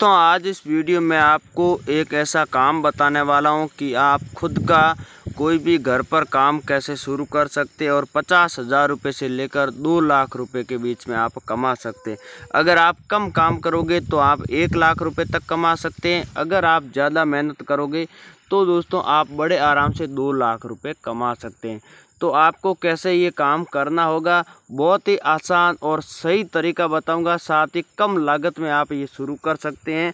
दोस्तों आज इस वीडियो में आपको एक ऐसा काम बताने वाला हूं कि आप खुद का कोई भी घर पर काम कैसे शुरू कर सकते और पचास हज़ार रुपये से लेकर दो लाख रुपए के बीच में आप कमा सकते अगर आप कम काम करोगे तो आप एक लाख रुपए तक कमा सकते हैं अगर आप ज़्यादा मेहनत करोगे तो दोस्तों आप बड़े आराम से दो लाख रुपए कमा सकते हैं तो आपको कैसे ये काम करना होगा बहुत ही आसान और सही तरीका बताऊंगा साथ ही कम लागत में आप ये शुरू कर सकते हैं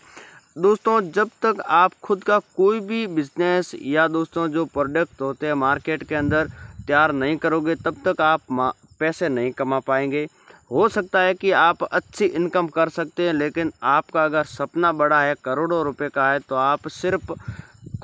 दोस्तों जब तक आप खुद का कोई भी बिजनेस या दोस्तों जो प्रोडक्ट होते हैं मार्केट के अंदर तैयार नहीं करोगे तब तक आप पैसे नहीं कमा पाएंगे हो सकता है कि आप अच्छी इनकम कर सकते हैं लेकिन आपका अगर सपना बड़ा है करोड़ों रुपए का है तो आप सिर्फ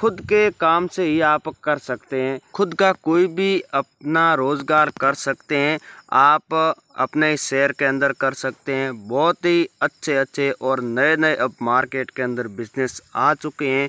खुद के काम से ही आप कर सकते हैं खुद का कोई भी अपना रोज़गार कर सकते हैं आप अपने शहर के अंदर कर सकते हैं बहुत ही अच्छे अच्छे और नए नए अब मार्केट के अंदर बिजनेस आ चुके हैं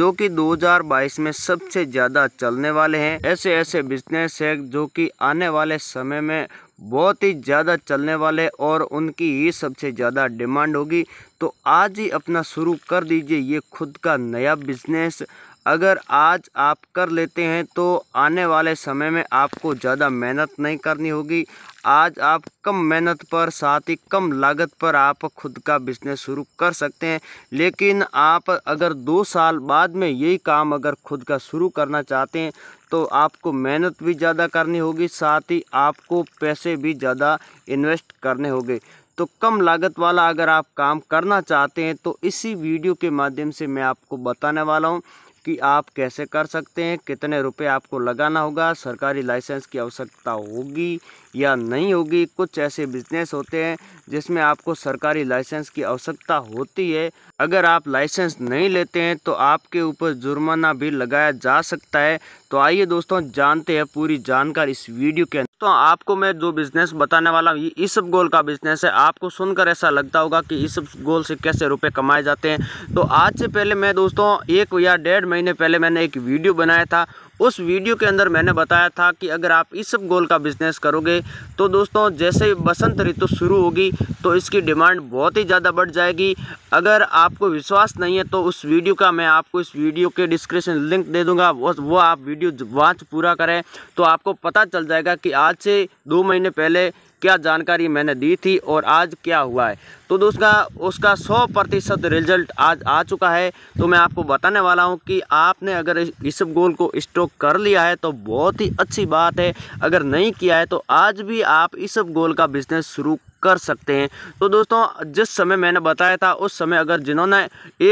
जो कि 2022 में सबसे ज़्यादा चलने वाले हैं ऐसे ऐसे बिजनेस है जो कि आने वाले समय में बहुत ही ज़्यादा चलने वाले और उनकी ही सबसे ज़्यादा डिमांड होगी तो आज ही अपना शुरू कर दीजिए ये खुद का नया बिजनेस अगर आज आप कर लेते हैं तो आने वाले समय में आपको ज़्यादा मेहनत नहीं करनी होगी आज आप कम मेहनत पर साथ ही कम लागत पर आप खुद का बिजनेस शुरू कर सकते हैं लेकिन आप अगर दो साल बाद में यही काम अगर खुद का शुरू करना चाहते हैं तो आपको मेहनत भी ज़्यादा करनी होगी साथ ही आपको पैसे भी ज़्यादा इन्वेस्ट करने होंगे तो कम लागत वाला अगर आप काम करना चाहते हैं तो इसी वीडियो के माध्यम से मैं आपको बताने वाला हूँ कि आप कैसे कर सकते हैं कितने रुपए आपको लगाना होगा सरकारी लाइसेंस की आवश्यकता होगी या नहीं होगी कुछ ऐसे बिजनेस होते हैं जिसमें आपको सरकारी लाइसेंस की आवश्यकता होती है अगर आप लाइसेंस नहीं लेते हैं तो आपके ऊपर जुर्माना भी लगाया जा सकता है तो आइए दोस्तों जानते हैं पूरी जानकारी इस वीडियो के दोस्तों आपको मैं जो बिज़नेस बताने वाला हूँ ये इस गोल का बिज़नेस है आपको सुनकर ऐसा लगता होगा कि इस गोल से कैसे रुपए कमाए जाते हैं तो आज से पहले मैं दोस्तों एक या डेढ़ महीने पहले मैंने एक वीडियो बनाया था उस वीडियो के अंदर मैंने बताया था कि अगर आप इस सब गोल का बिज़नेस करोगे तो दोस्तों जैसे बसंत ऋतु शुरू होगी तो इसकी डिमांड बहुत ही ज़्यादा बढ़ जाएगी अगर आपको विश्वास नहीं है तो उस वीडियो का मैं आपको इस वीडियो के डिस्क्रिप्शन लिंक दे दूंगा वो आप वीडियो वाच पूरा करें तो आपको पता चल जाएगा कि आज से दो महीने पहले क्या जानकारी मैंने दी थी और आज क्या हुआ है तो दोस्तों उसका सौ प्रतिशत रिजल्ट आज आ चुका है तो मैं आपको बताने वाला हूँ कि आपने अगर इस गोल को स्टॉक कर लिया है तो बहुत ही अच्छी बात है अगर नहीं किया है तो आज भी आप इस गोल का बिज़नेस शुरू कर सकते हैं तो दोस्तों जिस समय मैंने बताया था उस समय अगर जिन्होंने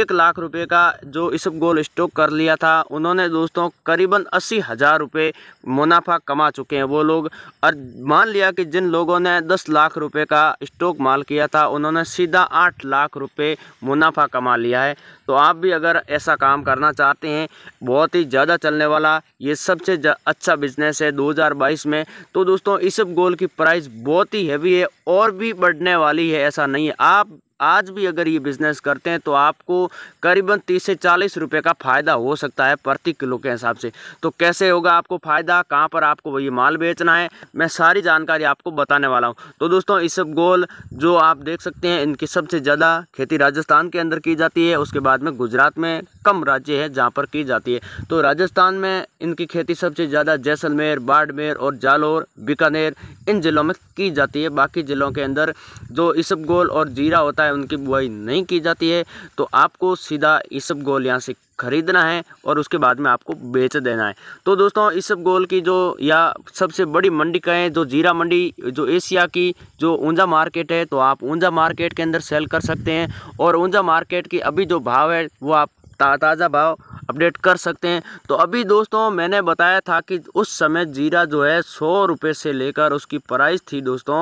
एक लाख रुपए का जो इस गोल स्टॉक कर लिया था उन्होंने दोस्तों करीबन अस्सी हज़ार रुपये मुनाफा कमा चुके हैं वो लोग और मान लिया कि जिन लोगों ने दस लाख रुपये का स्टॉक माल किया था उन्होंने सीधा आठ लाख रुपये मुनाफा कमा लिया है तो आप भी अगर ऐसा काम करना चाहते हैं बहुत ही ज़्यादा चलने वाला ये सबसे अच्छा बिजनेस है 2022 में तो दोस्तों इस गोल की प्राइस बहुत ही हैवी है और भी भी बढ़ने वाली है ऐसा नहीं है आप आज भी अगर ये बिज़नेस करते हैं तो आपको करीबन तीस से चालीस रुपये का फ़ायदा हो सकता है प्रति किलो के हिसाब से तो कैसे होगा आपको फ़ायदा कहाँ पर आपको ये माल बेचना है मैं सारी जानकारी आपको बताने वाला हूँ तो दोस्तों इस गोल जो आप देख सकते हैं इनकी सबसे ज़्यादा खेती राजस्थान के अंदर की जाती है उसके बाद में गुजरात में कम राज्य है जहाँ पर की जाती है तो राजस्थान में इनकी खेती सबसे ज़्यादा जैसलमेर बाड़मेर और जालोर बीकानेर इन ज़िलों में की जाती है बाकी ज़िलों के अंदर जो इसबगोल और जीरा होता है है उनकी बुआई नहीं की जाती है तो आपको सीधा इस सब गोल यहाँ से खरीदना है और उसके बाद में आपको बेच देना है तो दोस्तों इस सब गोल की जो या सबसे बड़ी मंडी कहें जो जीरा मंडी जो एशिया की जो ऊंजा मार्केट है तो आप ऊंजा मार्केट के अंदर सेल कर सकते हैं और ऊंजा मार्केट की अभी जो भाव है वो आप ता, ताज़ा भाव अपडेट कर सकते हैं तो अभी दोस्तों मैंने बताया था कि उस समय जीरा जो है सौ रुपये से लेकर उसकी प्राइस थी दोस्तों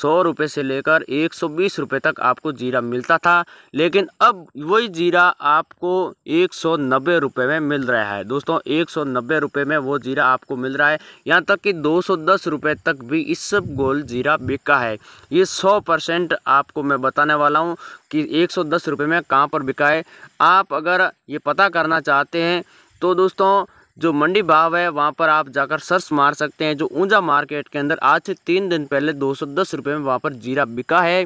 सौ रुपये से लेकर एक सौ बीस रुपये तक आपको जीरा मिलता था लेकिन अब वही जीरा आपको एक सौ नब्बे रुपये में मिल रहा है दोस्तों एक सौ नब्बे रुपये में वो जीरा आपको मिल रहा है यहाँ तक कि दो सौ दस रुपये तक भी इस सब गोल जीरा बिका है ये सौ परसेंट आपको मैं बताने वाला हूँ कि एक सौ दस रुपये में कहाँ पर बिका है आप अगर ये पता करना चाहते हैं तो दोस्तों जो मंडी भाव है वहाँ पर आप जाकर सर्च मार सकते हैं जो ऊंचा मार्केट के अंदर आज से तीन दिन पहले दो सौ दस रुपये में वहाँ पर जीरा बिका है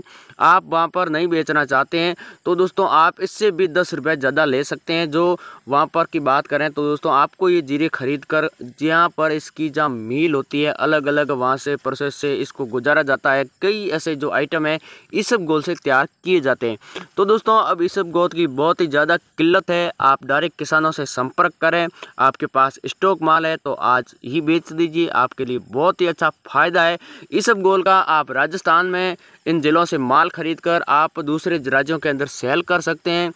आप वहाँ पर नहीं बेचना चाहते हैं तो दोस्तों आप इससे भी दस रुपये ज़्यादा ले सकते हैं जो वहाँ पर की बात करें तो दोस्तों आपको ये जीरे खरीद कर जहाँ पर इसकी जहाँ मील होती है अलग अलग वहाँ से प्रोसेस से इसको गुजारा जाता है कई ऐसे जो आइटम हैं इस सब गोल से तैयार किए जाते हैं तो दोस्तों अब इस सब गोद की बहुत ही ज़्यादा किल्लत है आप डायरेक्ट किसानों से संपर्क करें आपके पास पास स्टॉक माल है तो आज ही बेच दीजिए आपके लिए बहुत ही अच्छा फ़ायदा है इस सब गोल का आप राजस्थान में इन ज़िलों से माल खरीद कर आप दूसरे राज्यों के अंदर सेल कर सकते हैं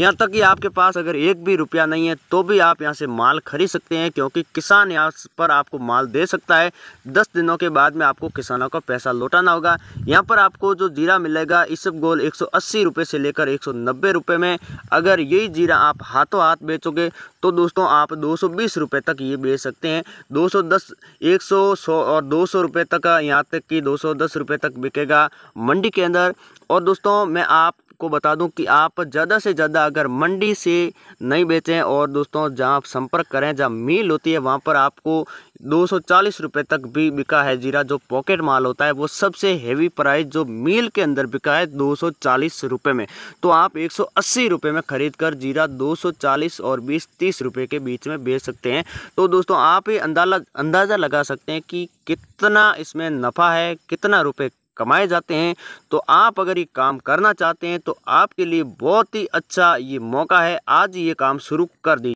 यहाँ तक कि आपके पास अगर एक भी रुपया नहीं है तो भी आप यहाँ से माल खरीद सकते हैं क्योंकि किसान यहाँ पर आपको माल दे सकता है दस दिनों के बाद में आपको किसानों का पैसा लौटाना होगा यहाँ पर आपको जो जीरा मिलेगा इस गोल एक सौ से लेकर एक सौ में अगर यही जीरा आप हाथों हाथ बेचोगे तो दोस्तों आप दो सौ तक ये बेच सकते हैं दो सौ और दो सौ तक यहाँ तक कि दो सौ तक बिकेगा मंडी के अंदर और दोस्तों मैं आप आपको बता दूं कि आप ज़्यादा से ज़्यादा अगर मंडी से नहीं बेचें और दोस्तों जहां आप संपर्क करें जहां मील होती है वहां पर आपको दो सौ रुपये तक भी बिका है जीरा जो पॉकेट माल होता है वो सबसे हेवी प्राइस जो मील के अंदर बिका है दो सौ रुपये में तो आप एक सौ रुपये में ख़रीद कर जीरा दो और बीस तीस रुपये के बीच में बेच सकते हैं तो दोस्तों आप ये अंदाजा अंदाज़ा लगा सकते हैं कि कितना इसमें नफ़ा है कितना रुपये कमाए जाते हैं तो आप अगर ये काम करना चाहते हैं तो आपके लिए बहुत ही अच्छा ये मौका है आज ये काम शुरू कर दीजिए